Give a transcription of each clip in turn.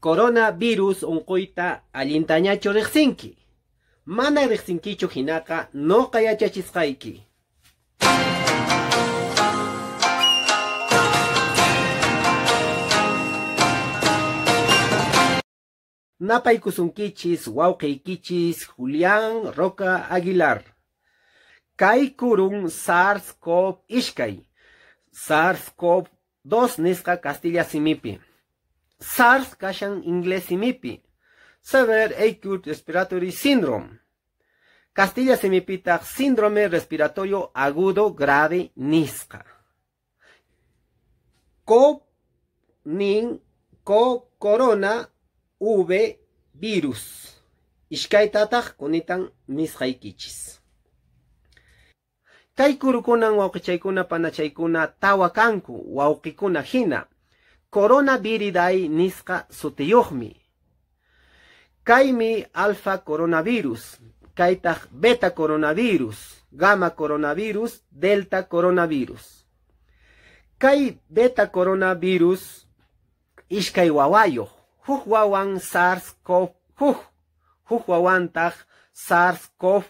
coronavirus alintañacho de Xinki, mana no hinaqa Napa kichis Kichis Kichis, Julián Roca Aguilar. Kai SARS-CoV iskay SARS-CoV 2 Castilla simipi. SARS kashan inglés y mipi. Severe acute respiratory syndrome. Castilla semipita síndrome respiratorio agudo grave nisca. Co nin co corona v virus. Ishkaitataq kunitan nisqaykichis. Kay kurukunan panachay panachaykuna tawa hina niska nisqa Kai mi alfa coronavirus, kaytaj beta coronavirus, gamma coronavirus, delta coronavirus. Kai beta coronavirus iskai wawayo, huk SARS-CoV, huk, huk SARS-CoV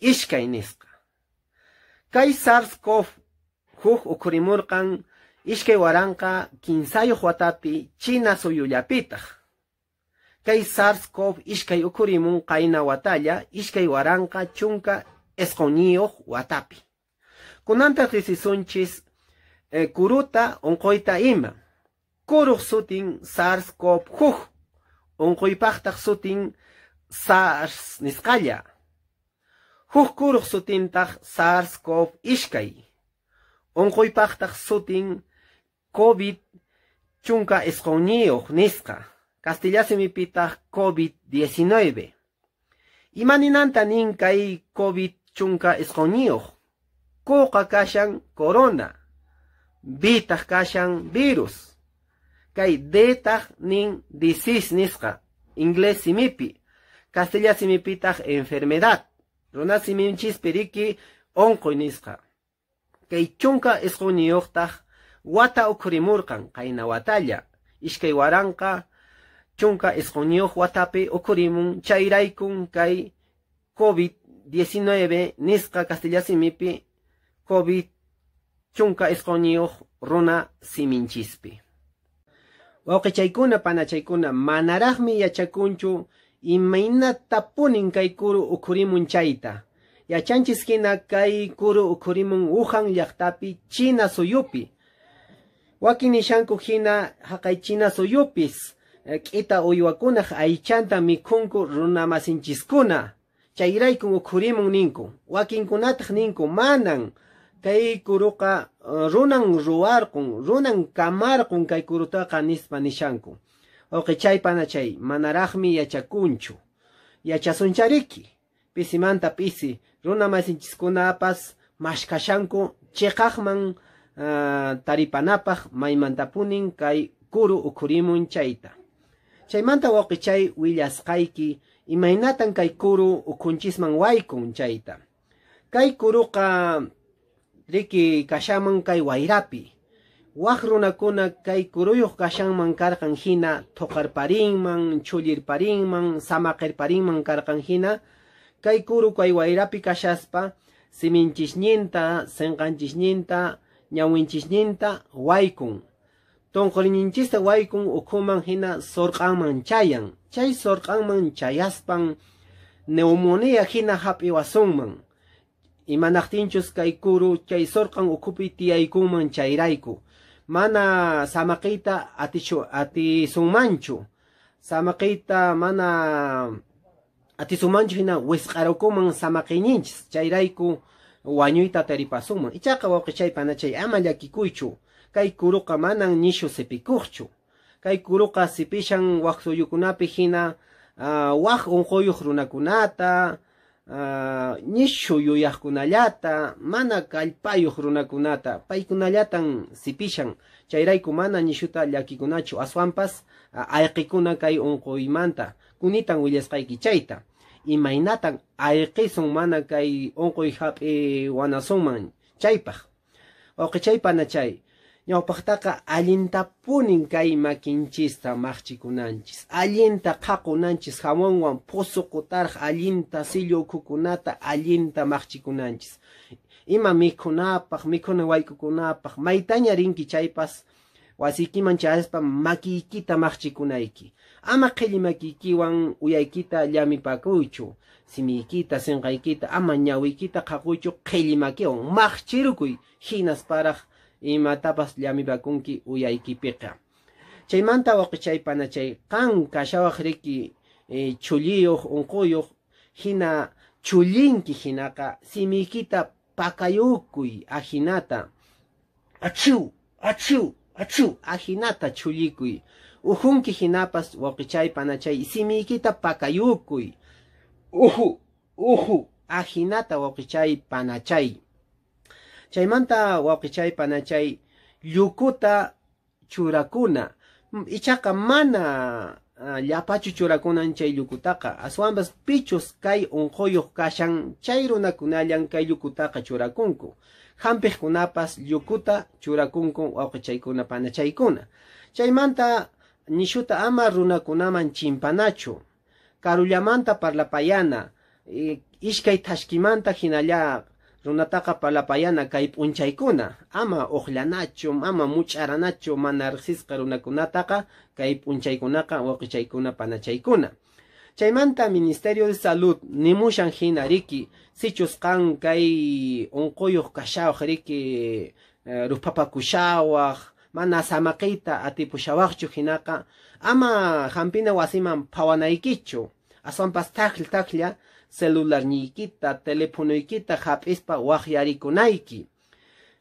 iskai niska Kai SARS-CoV huk ukurimurkan Ishkay waranqa kinsayuq watapi China suyullapitaj. Kay SARS-CoV ishkay ukurimun qayna watalla ishkay waranqa chunka esqoniyuq watapi. Kunanta risisunchis eh, kuruta onqoyta ima. Kuruq sutin SARS-CoV huk. Onqoypaqtaq sutin SARS nisqalla. Huk kuruq sutintaj SARS-CoV ishkay. Onqoypaqtaq sutin COVID chunka Castilla Simipi COVID-19. Imaninanta y COVID chunka esconio. Coca corona. Vita kashan virus. Kay deta nin disease nisca. Inglés simipi. Castilla enfermedad. Runa siminchis onko chunka wata ukurimurkan kaina watalla iskay waranqa chunka isquñuq watapi ukurimun chairaikun kay COVID-19 Niska Castilla simipi COVID chunka isquñuq runa siminchispi. chaikuna panachaykuna ya yachakunchu y punin tapunin kaikuru chaita, chayta. Yachanchiskina kai kuru ukurimun uhang yaktapi China suyupi hina Hakaichina Soyupis, k'ita uywakunaq Aichanta Mikunku runamasinchiskuna chayraykun ukurimun ninku wakinkunat ninku manan teikuruka runang uh, runan ruwarqun runan kamarqun kai kuruta nispa nishanku oqichaypana chay yachakunchu yachasunchariki pisimanta pisi runa apas mashkashanku chekahman, uh, maimantapunin maymantapunin kai kuru ukhurimun chayta chaymanta waqichay kayki imaynatan kai kuru ukunchisman waikun kai kay kuruqa riki kashaman kay kai tokar kai kay kuruyuq kashanman man, hina thuqarparinman chulirparinman samaqirparinman karkan hina kai kuru kai wairapi kashaspa siminchisñinta senqanchisñinta ñawinchisninta waykun tonqolninchista waykun ukhuman hina sorqanman chayan chay sorqanman chayaspan neumonía hina hap'iwasunman imanaqtinchus kay kuru chay sorqan ukhupi tiyaykunman chayrayku mana samaqiyta ati atisunmanchu Samakita mana ati atisunmanchu hina wisq'arukuman samaqiyninchis chayrayku wañuyta ataripasuma ichaqa wawqichay panachay ama llakikuychu kay kuruqa manan nishu sipikuqchu kay kuruqa sipishan waq suyukunapi hina uh, ah, waq unquyuq runakunata uh, nishu yuyaqkunallata mana kallpayuq runakunata kumana sipishan chayrayku mana nishuta llakikunachu ah, aykikuna kai unko yimanta, kunitan willasqayki chayta imaynatan ayqisun mana kay unquy hap'i wanasunman chaypaq oqichaypana chay alinta punin kay makinchista alinta wan poso kotar alinta silio kukunata alinta maqchikunanchis ima mikhunapaq mikhuna wayk'ukunapaq maitanya rinki chaipas, wasikiman chaspa makiykita maqchikunayki ama qhilli makiykiwan uyaykita llamipakuychu simiykita sinqaykita ama ñawiykita qhaquychu qhilli makiwan maqchirukuy hinasparaq imatapas llamipakunki uyaykipiqa chaymanta waqichay panachay qan kashawaq riki e, eh, chulliyuq hina chullinki hinaqa simiykita pakayukuy ajinata achiu achiu achu ajinata chulikuy ujunki hinapas waqichay panachay simiykita pakayukuy uhu uhu ajinata waqichay panachay chaymanta waqichay panachay llukuta churakuna ichaqa mana Ah, llapachu churakunanchay yukutaka Aswambas pichus kay joyo kashan chay runakunallan kay llukutaqa churakunku kunapas yukuta churakunku pana chay manta nishuta ama runakunaman chimpanachu karullamanta parlapayana iskay tashkimanta hinalla runataqa palapayana kay p'unchaykuna ama uqllanachu ama much'aranachu mana riqsisqa runakunataqa kay p'unchaykunaqa waqichaykuna panachaykuna chaymanta ministerio de salud nimushan hina riki sichusqan kay unquyuq kashawaj riki uh, eh, rupapakushawaj mana samaqiyta atipushawaqchu hinaqa ama hampina wasiman pawanaikicho, aswanpas takll taklla celularniykita telefonoykita hap'ispa wahyarikunaiki.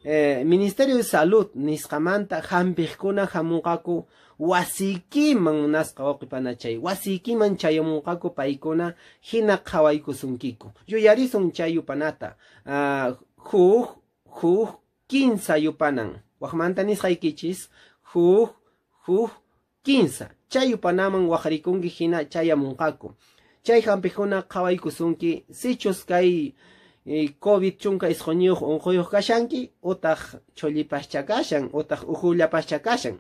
eh, Ministerio de Salud nisqamanta hampikuna jamukaku, wasikiman nasqa waqipana chay wasikiman chayamukaku paikuna hina qhawaykusunkiku yuyarisun chay yupanata uh, ah, huh, quinza yupanan waqmanta nisqaykichis huh, huk quinza chay wajarikungi hina chay hampijuna si sichus kay eh, COVID chunka isqoñuyuq unquyuq kashanki utaq cholipascha kashan utaq ujullapascha kashan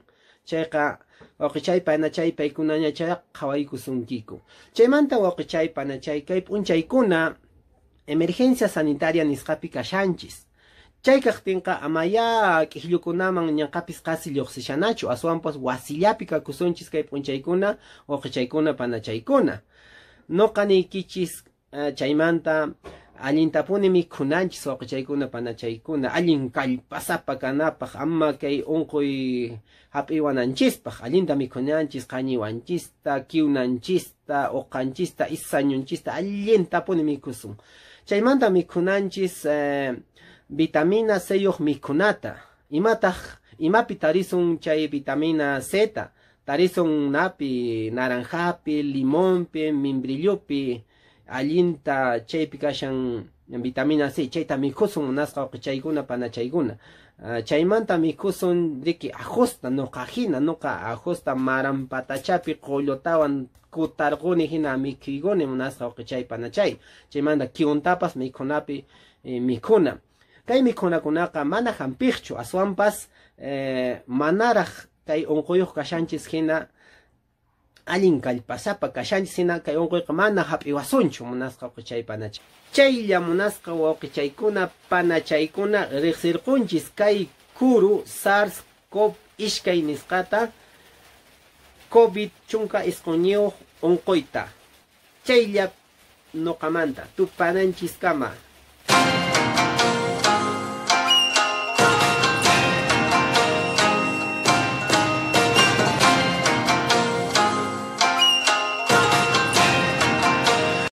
chayqa waqichay panachay paykunaña chay pana chaymanta waqichay panachay unchay kuna emergencia sanitaria nisqapi kashanchis chay kaqtinqa amaya k'ikllukunaman ñanqapis kaip lluqsishanachu kuna wasillapi kuna kuna pana chay kuna no noqaniykichis uh, eh, chaymanta allintapuni mikhunanchis waqachaykuna panachaykuna allin mi kanapaq ama kay unquy kani wanchista, caniwanchista, o o oqanchista isañunchista mi kusum chaymanta mi kunanchis eh, vitamina c mi kunata imapi un chay vitamina z Tarizon napi, naranjapi, limonpi, mimbrillupi, allinta chaypi kashan vitamina C, chayta mikusun chay guna. chayguna. Uh, ah, chaymanta mikusun riki ajusta, noqa hina, noca ajusta marampatachapi qullotawan kutarquni hina o que chay panachay. Chaymanta kiuntapas mikunapi eh, mikuna. Kay kunaka mana manajan pichu eh, manaraj kay unquyuq kashanchis hina allin kallpasapa kashanchis hina kay unquyqa mana hapiwasunchu munasqa quchay panacha chaylla munasqa wawqichaykuna panachaykuna riqsirqunchis kay kuru sars cov ishkay nisqata covid chunka isquñiuq unquyta chaylla noqamanta tupananchis kama